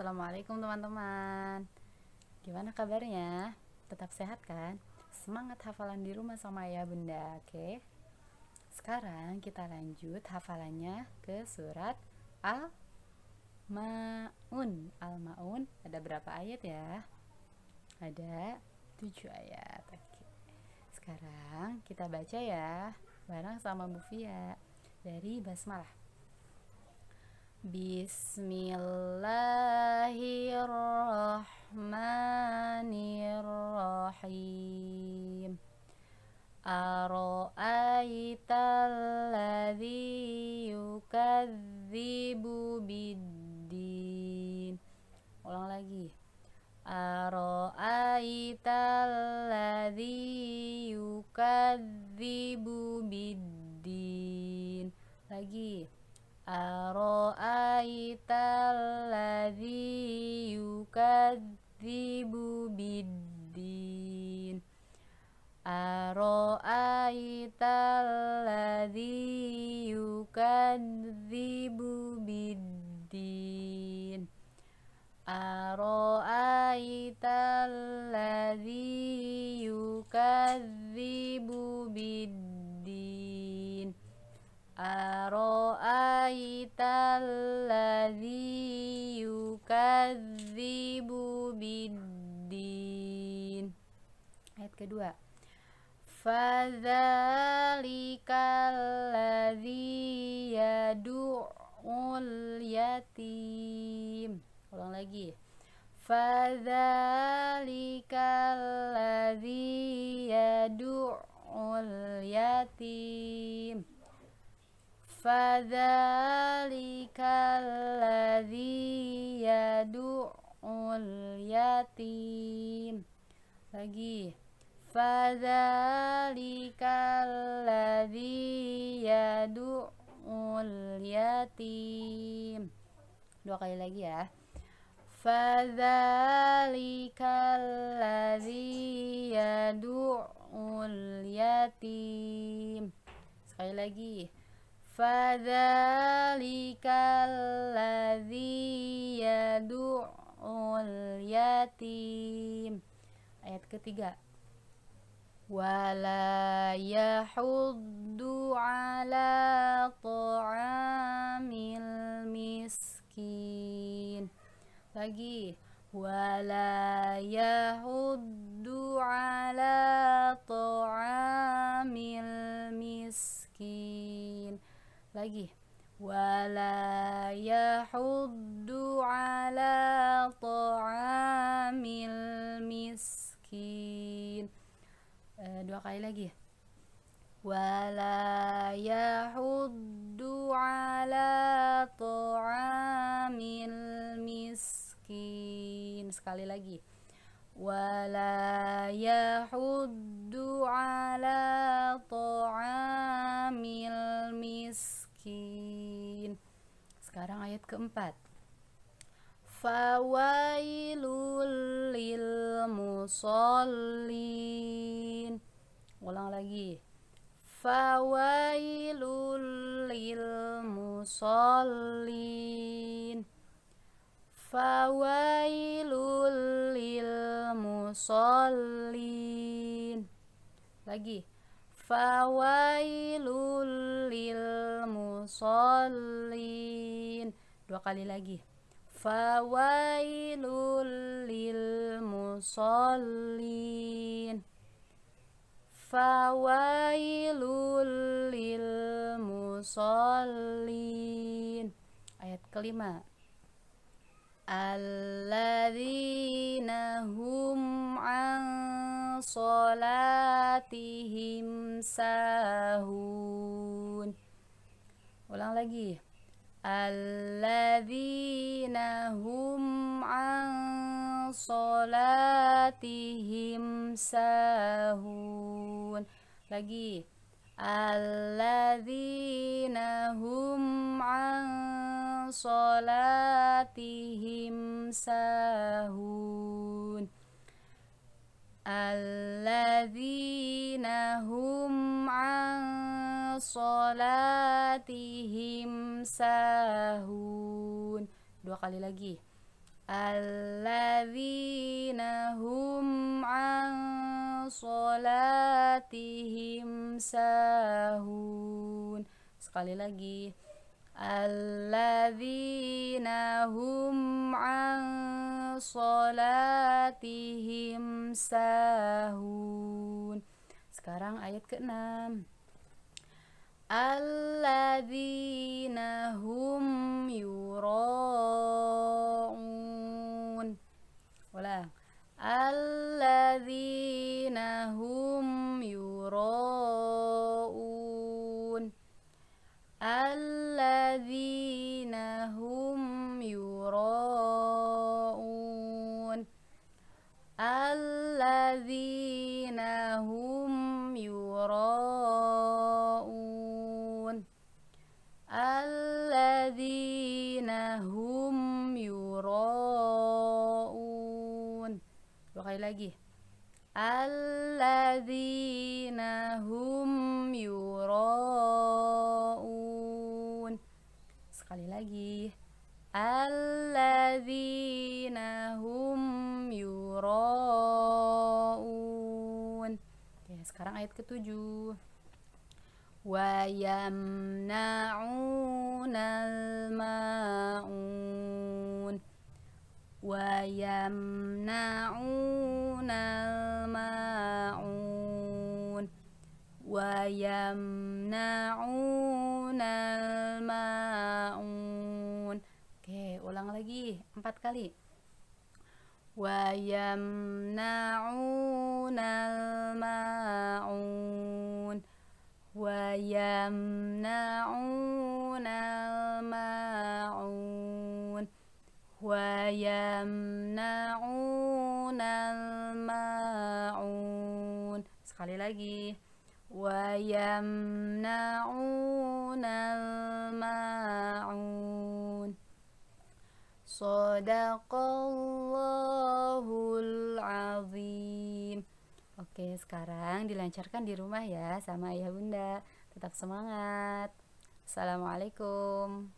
Assalamualaikum teman-teman Gimana kabarnya? Tetap sehat kan? Semangat hafalan di rumah sama ya bunda, oke? Sekarang kita lanjut hafalannya ke surat Al-Ma'un Al-Ma'un ada berapa ayat ya? Ada 7 ayat Oke Sekarang kita baca ya Bareng sama Bufia Dari Basmalah Bismillahirrahmanirrahim Aro'aital alladhi yukadzibu biddin Ulang lagi Aro'aital alladhi yukadzibu biddin Lagi Aro'aita alladhi yukadzibu biddin Aro'aita alladhi yukadzibu biddin Aro'aita alladhi yukadzibu biddin Aro'aita kedua fadzalikalladzii yad'ul yatim ulang lagi fadzalikalladzii yad'ul yatim fadzalikalladzii yad'ul yatim lagi fadzalikal ladzi yad'ul yatim dua kali lagi ya fadzalikal ladzi yad'ul yatim sekali lagi fadzalikal ladzi yad'ul yatim ayat ketiga ولا يحض على طعام المسكين لقي ولا يحض على طعام المسكين لقي ولا يحض على طعام kali lagi ya wala yahuddu ala ta'amil miskin sekali lagi wala yahuddu ala ta'amil miskin sekarang ayat keempat fawailul lil musallin ulang lagi fawailul lil musallin fawailul lil musallin lagi fawailul lil musallin dua kali lagi fawailul lil musallin fawailul lil musallin ayat kelima alladzina hum an salatihim sahun ulang lagi alladzina hum an Salatihim sahun lagi alladzina hum an salatihim sahun alladzina hum an salatihim sahun dua kali lagi alladzina hum an salatihim sahun sekali lagi alladzina hum an salatihim sahun sekarang ayat ke-6 alladzina hum yura الذين هم يراءون الذين هم يراءون الذين هم يراءون alladzina hum yura'un sekali lagi alladzina hum yura'un oke sekarang ayat ketujuh wa yamna'unal ma'un wa yamna'unal ma'un oke ulang lagi empat kali wa yamna'unal ma'un wa yamna'unal ma'un sekali lagi ويمنعون الماعون صدق الله العظيم Oke, sekarang dilancarkan di rumah ya sama ayah bunda. Tetap semangat. Assalamualaikum.